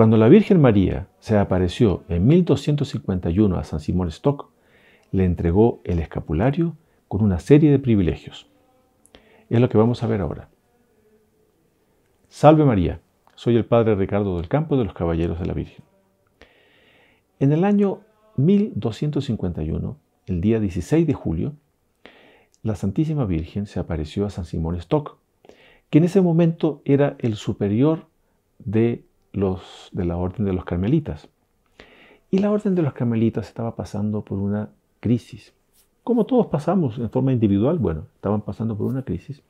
Cuando la Virgen María se apareció en 1251 a San Simón Stock, le entregó el escapulario con una serie de privilegios. Es lo que vamos a ver ahora. Salve María, soy el padre Ricardo del Campo de los Caballeros de la Virgen. En el año 1251, el día 16 de julio, la Santísima Virgen se apareció a San Simón Stock, que en ese momento era el superior de los, de la Orden de los Carmelitas. Y la Orden de los Carmelitas estaba pasando por una crisis. Como todos pasamos en forma individual, bueno, estaban pasando por una crisis.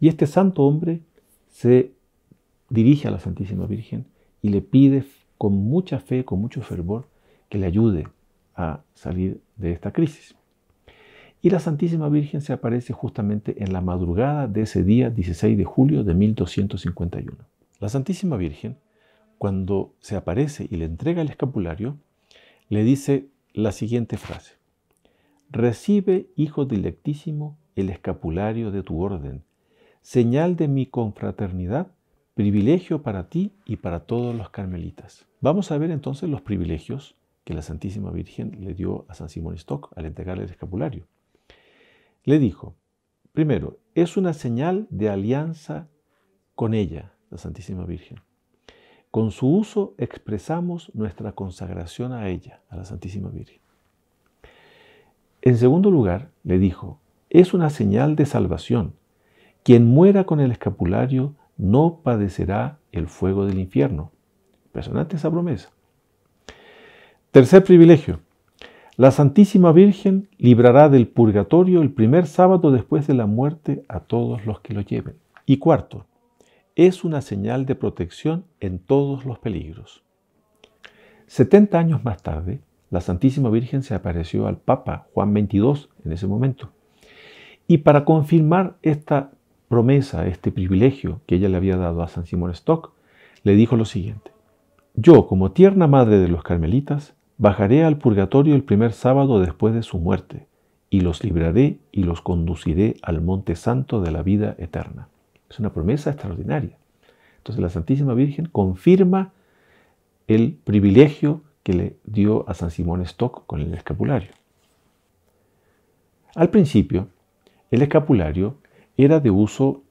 Y este santo hombre se dirige a la Santísima Virgen y le pide con mucha fe, con mucho fervor, que le ayude a salir de esta crisis. Y la Santísima Virgen se aparece justamente en la madrugada de ese día 16 de julio de 1251. La Santísima Virgen cuando se aparece y le entrega el escapulario, le dice la siguiente frase. Recibe, Hijo dilectísimo, el escapulario de tu orden, señal de mi confraternidad, privilegio para ti y para todos los carmelitas. Vamos a ver entonces los privilegios que la Santísima Virgen le dio a San Simón Stock al entregarle el escapulario. Le dijo, primero, es una señal de alianza con ella, la Santísima Virgen. Con su uso expresamos nuestra consagración a ella, a la Santísima Virgen. En segundo lugar, le dijo, es una señal de salvación. Quien muera con el escapulario no padecerá el fuego del infierno. Impresionante esa promesa. Tercer privilegio. La Santísima Virgen librará del purgatorio el primer sábado después de la muerte a todos los que lo lleven. Y cuarto, es una señal de protección en todos los peligros. 70 años más tarde, la Santísima Virgen se apareció al Papa Juan XXII en ese momento. Y para confirmar esta promesa, este privilegio que ella le había dado a San Simón Stock, le dijo lo siguiente. Yo, como tierna madre de los carmelitas, bajaré al purgatorio el primer sábado después de su muerte, y los libraré y los conduciré al monte santo de la vida eterna. Es una promesa extraordinaria. Entonces la Santísima Virgen confirma el privilegio que le dio a San Simón Stock con el escapulario. Al principio, el escapulario era de uso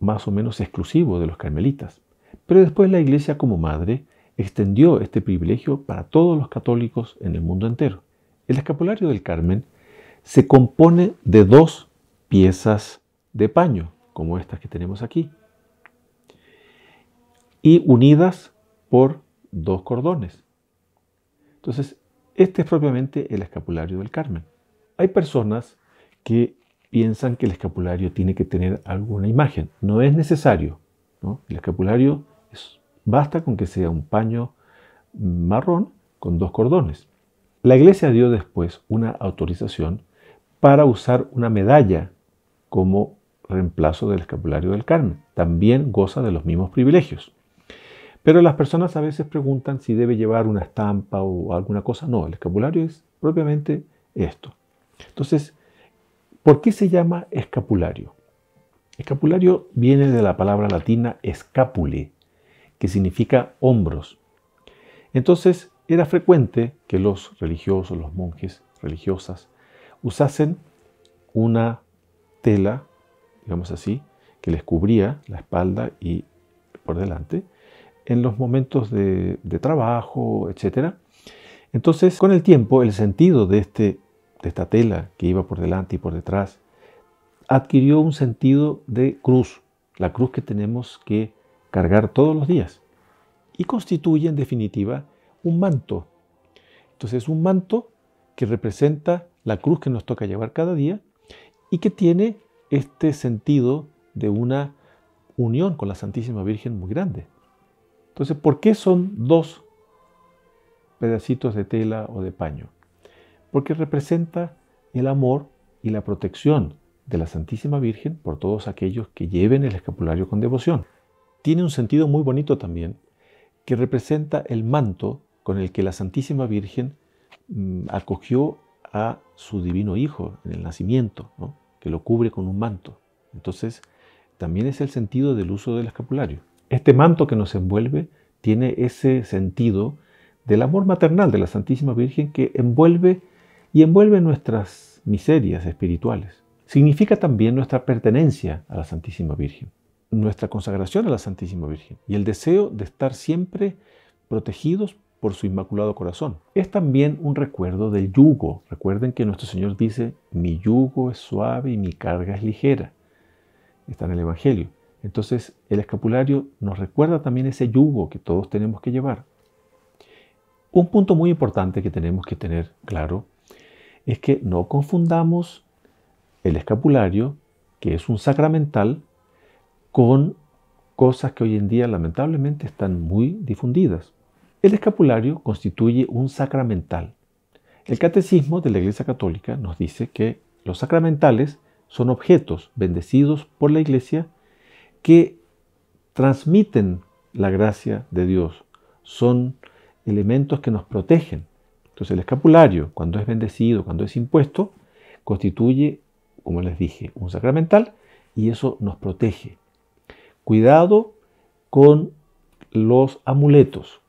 más o menos exclusivo de los carmelitas, pero después la Iglesia como madre extendió este privilegio para todos los católicos en el mundo entero. El escapulario del Carmen se compone de dos piezas de paño como estas que tenemos aquí, y unidas por dos cordones. Entonces, este es propiamente el escapulario del Carmen. Hay personas que piensan que el escapulario tiene que tener alguna imagen. No es necesario. El escapulario es, basta con que sea un paño marrón con dos cordones. La iglesia dio después una autorización para usar una medalla como reemplazo del escapulario del Carmen. También goza de los mismos privilegios. Pero las personas a veces preguntan si debe llevar una estampa o alguna cosa. No, el escapulario es propiamente esto. Entonces, ¿por qué se llama escapulario? Escapulario viene de la palabra latina escapule, que significa hombros. Entonces, era frecuente que los religiosos, los monjes, religiosas, usasen una tela digamos así, que les cubría la espalda y por delante en los momentos de, trabajo, etc. Entonces, con el tiempo, el sentido de, este, de esta tela que iba por delante y por detrás adquirió un sentido de cruz, la cruz que tenemos que cargar todos los días y constituye en definitiva un manto. Entonces, un manto que representa la cruz que nos toca llevar cada día y que tiene este sentido de una unión con la Santísima Virgen muy grande. Entonces, ¿por qué son dos pedacitos de tela o de paño? Porque representa el amor y la protección de la Santísima Virgen por todos aquellos que lleven el escapulario con devoción. Tiene un sentido muy bonito también, que representa el manto con el que la Santísima Virgen mm, acogió a su divino Hijo en el nacimiento. ¿no? que lo cubre con un manto. Entonces, también es el sentido del uso del escapulario. Este manto que nos envuelve tiene ese sentido del amor maternal de la Santísima Virgen que envuelve y envuelve nuestras miserias espirituales. Significa también nuestra pertenencia a la Santísima Virgen, nuestra consagración a la Santísima Virgen y el deseo de estar siempre protegidos por su inmaculado corazón. Es también un recuerdo del yugo. Recuerden que nuestro Señor dice, mi yugo es suave y mi carga es ligera. Está en el Evangelio. Entonces el escapulario nos recuerda también ese yugo que todos tenemos que llevar. Un punto muy importante que tenemos que tener claro es que no confundamos el escapulario, que es un sacramental, con cosas que hoy en día lamentablemente están muy difundidas. El escapulario constituye un sacramental. El catecismo de la Iglesia Católica nos dice que los sacramentales son objetos bendecidos por la Iglesia que transmiten la gracia de Dios, son elementos que nos protegen. Entonces el escapulario, cuando es bendecido, cuando es impuesto, constituye, como les dije, un sacramental y eso nos protege. Cuidado con los amuletos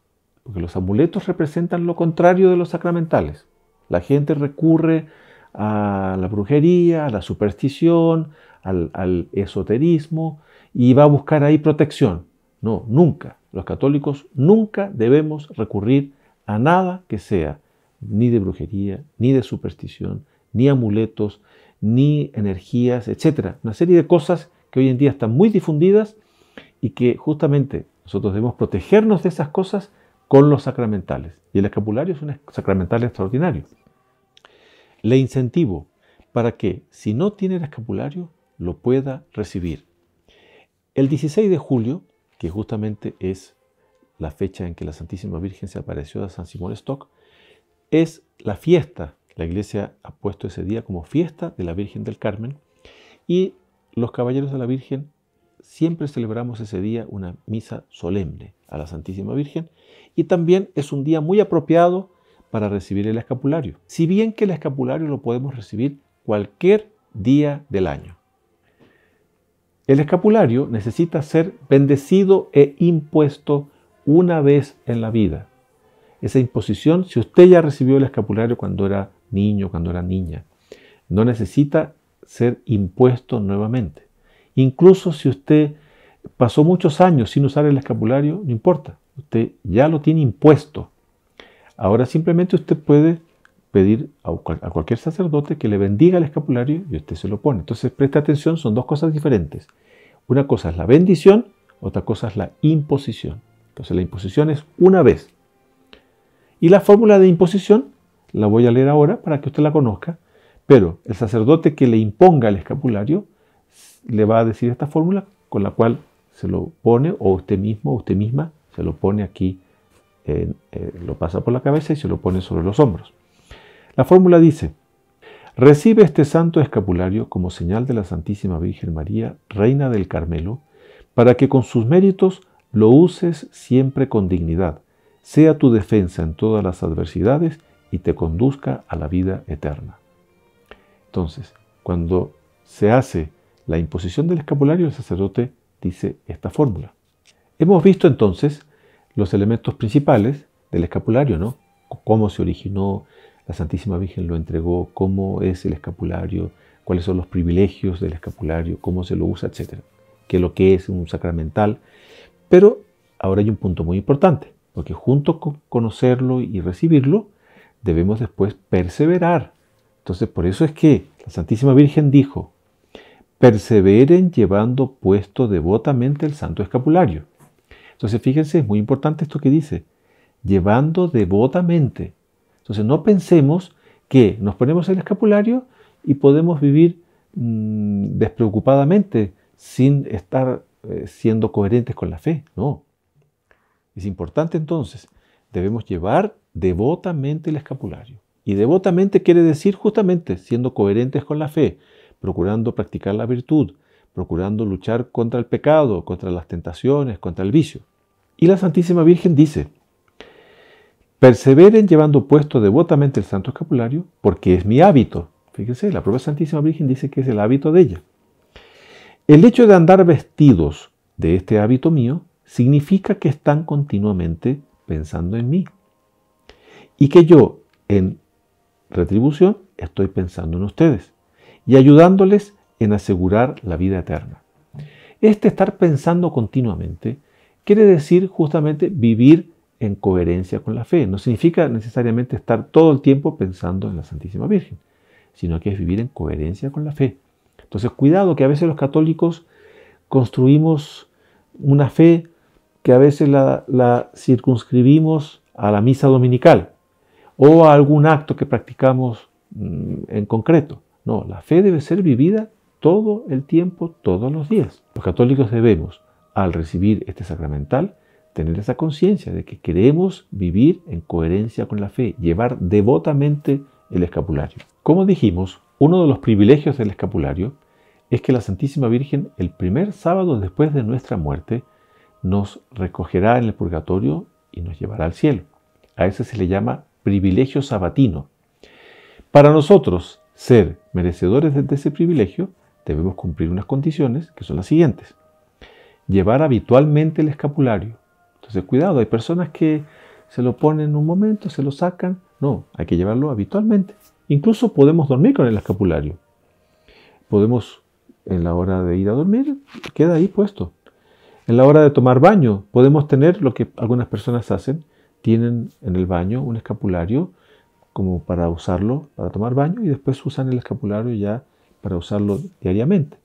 porque los amuletos representan lo contrario de los sacramentales. La gente recurre a la brujería, a la superstición, al, esoterismo y va a buscar ahí protección. No, nunca. Los católicos nunca debemos recurrir a nada que sea ni de brujería, ni de superstición, ni amuletos, ni energías, etcétera. Una serie de cosas que hoy en día están muy difundidas y que justamente nosotros debemos protegernos de esas cosas con los sacramentales. Y el escapulario es un sacramental extraordinario. Le incentivo para que, si no tiene el escapulario, lo pueda recibir. El 16 de julio, que justamente es la fecha en que la Santísima Virgen se apareció a San Simón Stock, es la fiesta. La iglesia ha puesto ese día como fiesta de la Virgen del Carmen y los caballeros de la Virgen siempre celebramos ese día una misa solemne a la Santísima Virgen y también es un día muy apropiado para recibir el escapulario. Si bien que el escapulario lo podemos recibir cualquier día del año. El escapulario necesita ser bendecido e impuesto una vez en la vida. Esa imposición, si usted ya recibió el escapulario cuando era niño, cuando era niña, no necesita ser impuesto nuevamente. Incluso si usted pasó muchos años sin usar el escapulario, no importa, usted ya lo tiene impuesto. Ahora simplemente usted puede pedir a, cualquier sacerdote que le bendiga el escapulario y usted se lo pone. Entonces, preste atención, son dos cosas diferentes. Una cosa es la bendición, otra cosa es la imposición. Entonces, la imposición es una vez. Y la fórmula de imposición la voy a leer ahora para que usted la conozca, pero el sacerdote que le imponga el escapulario le va a decir esta fórmula con la cual se lo pone o usted mismo o usted misma se lo pone aquí, eh, lo pasa por la cabeza y se lo pone sobre los hombros. La fórmula dice, recibe este santo escapulario como señal de la Santísima Virgen María, Reina del Carmelo, para que con sus méritos lo uses siempre con dignidad, sea tu defensa en todas las adversidades y te conduzca a la vida eterna. Entonces, cuando se hace la imposición del escapulario, el sacerdote dice esta fórmula. Hemos visto entonces los elementos principales del escapulario, ¿no? Cómo se originó, la Santísima Virgen lo entregó, cómo es el escapulario, cuáles son los privilegios del escapulario, cómo se lo usa, etcétera. Que lo que es un sacramental. Pero ahora hay un punto muy importante, porque junto con conocerlo y recibirlo, debemos después perseverar. Entonces, por eso es que la Santísima Virgen dijo, perseveren llevando puesto devotamente el santo escapulario. Entonces, fíjense, es muy importante esto que dice, llevando devotamente. Entonces, no pensemos que nos ponemos el escapulario y podemos vivir mm, despreocupadamente sin estar eh, siendo coherentes con la fe. No. Es importante entonces, debemos llevar devotamente el escapulario. Y devotamente quiere decir justamente siendo coherentes con la fe, procurando practicar la virtud, procurando luchar contra el pecado, contra las tentaciones, contra el vicio. Y la Santísima Virgen dice, perseveren llevando puesto devotamente el Santo Escapulario, porque es mi hábito. Fíjense, la propia Santísima Virgen dice que es el hábito de ella. El hecho de andar vestidos de este hábito mío significa que están continuamente pensando en mí y que yo, en retribución, estoy pensando en ustedes y ayudándoles en asegurar la vida eterna. Este estar pensando continuamente quiere decir justamente vivir en coherencia con la fe. No significa necesariamente estar todo el tiempo pensando en la Santísima Virgen, sino que es vivir en coherencia con la fe. Entonces, cuidado que a veces los católicos construimos una fe que a veces la, circunscribimos a la misa dominical o a algún acto que practicamos mm, en concreto. No, la fe debe ser vivida todo el tiempo, todos los días. Los católicos debemos, al recibir este sacramental, tener esa conciencia de que queremos vivir en coherencia con la fe, llevar devotamente el escapulario. Como dijimos, uno de los privilegios del escapulario es que la Santísima Virgen el primer sábado después de nuestra muerte nos recogerá en el purgatorio y nos llevará al cielo. A ese se le llama privilegio sabatino. Para nosotros, ser merecedores de ese privilegio, debemos cumplir unas condiciones que son las siguientes. Llevar habitualmente el escapulario. Entonces, cuidado, hay personas que se lo ponen en un momento, se lo sacan. No, hay que llevarlo habitualmente. Incluso podemos dormir con el escapulario. Podemos, en la hora de ir a dormir, queda ahí puesto. En la hora de tomar baño, podemos tener lo que algunas personas hacen. Tienen en el baño un escapulario como para usarlo para tomar baño y después usan el escapulario ya para usarlo diariamente.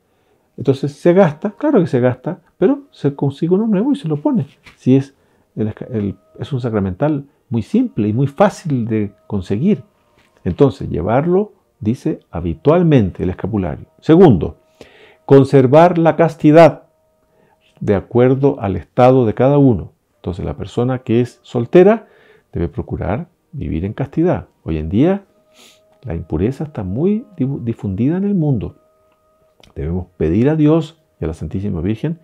Entonces se gasta, claro que se gasta, pero se consigue uno nuevo y se lo pone. Si es, es un sacramental muy simple y muy fácil de conseguir. Entonces, llevarlo, dice, habitualmente el escapulario. Segundo, conservar la castidad de acuerdo al estado de cada uno. Entonces, la persona que es soltera debe procurar vivir en castidad. Hoy en día la impureza está muy difundida en el mundo. Debemos pedir a Dios y a la Santísima Virgen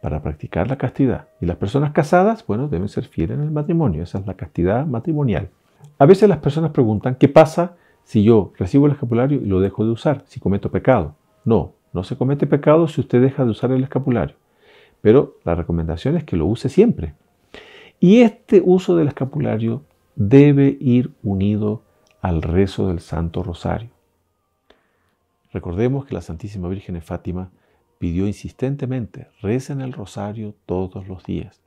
para practicar la castidad. Y las personas casadas, bueno, deben ser fieles en el matrimonio. Esa es la castidad matrimonial. A veces las personas preguntan, ¿qué pasa si yo recibo el escapulario y lo dejo de usar, si cometo pecado? No, no se comete pecado si usted deja de usar el escapulario. Pero la recomendación es que lo use siempre. Y este uso del escapulario debe ir unido al rezo del Santo Rosario. Recordemos que la Santísima Virgen de Fátima pidió insistentemente, en el rosario todos los días.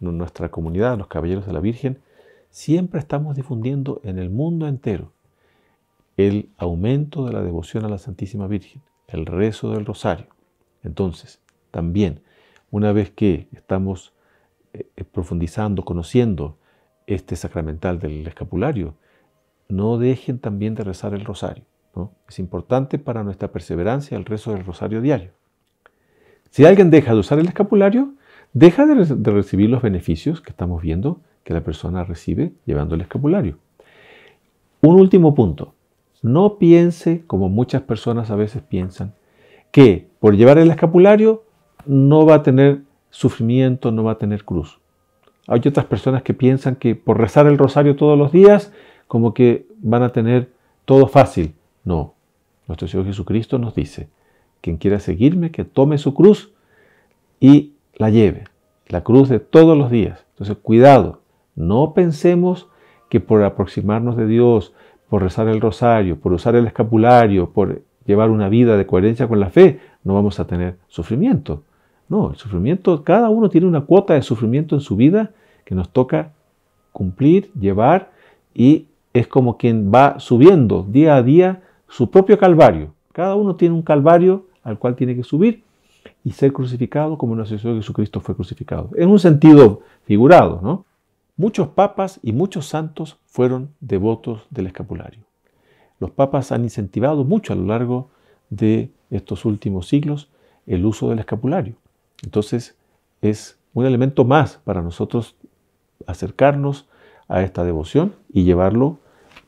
En nuestra comunidad, los Caballeros de la Virgen, siempre estamos difundiendo en el mundo entero el aumento de la devoción a la Santísima Virgen, el rezo del rosario. Entonces, también, una vez que estamos eh, eh, profundizando, conociendo este sacramental del escapulario, no dejen también de rezar el rosario. Es importante para nuestra perseverancia el rezo del rosario diario. Si alguien deja de usar el escapulario, deja de recibir los beneficios que estamos viendo que la persona recibe llevando el escapulario. Un último punto. No piense, como muchas personas a veces piensan, que por llevar el escapulario no va a tener sufrimiento, no va a tener cruz. Hay otras personas que piensan que por rezar el rosario todos los días como que van a tener todo fácil. No, nuestro Señor Jesucristo nos dice, quien quiera seguirme, que tome su cruz y la lleve, la cruz de todos los días. Entonces, cuidado, no pensemos que por aproximarnos de Dios, por rezar el rosario, por usar el escapulario, por llevar una vida de coherencia con la fe, no vamos a tener sufrimiento. No, el sufrimiento, cada uno tiene una cuota de sufrimiento en su vida que nos toca cumplir, llevar y es como quien va subiendo día a día su propio calvario. Cada uno tiene un calvario al cual tiene que subir y ser crucificado como nuestro de Jesucristo fue crucificado. En un sentido figurado, ¿no? Muchos papas y muchos santos fueron devotos del escapulario. Los papas han incentivado mucho a lo largo de estos últimos siglos el uso del escapulario. Entonces es un elemento más para nosotros acercarnos a esta devoción y llevarlo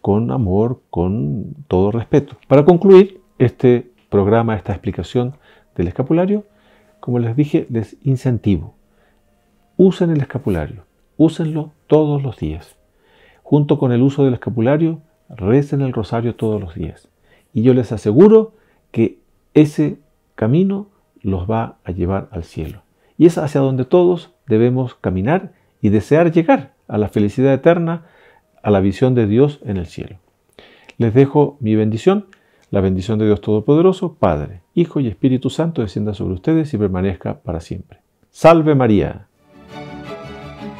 con amor, con todo respeto. Para concluir este programa, esta explicación del escapulario, como les dije, les incentivo. Usen el escapulario, úsenlo todos los días. Junto con el uso del escapulario, recen el rosario todos los días. Y yo les aseguro que ese camino los va a llevar al cielo. Y es hacia donde todos debemos caminar y desear llegar a la felicidad eterna a la visión de Dios en el cielo. Les dejo mi bendición, la bendición de Dios Todopoderoso, Padre, Hijo y Espíritu Santo, descienda sobre ustedes y permanezca para siempre. Salve María.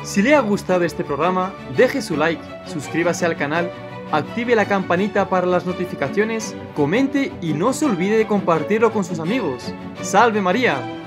Si le ha gustado este programa, deje su like, suscríbase al canal, active la campanita para las notificaciones, comente y no se olvide de compartirlo con sus amigos. Salve María.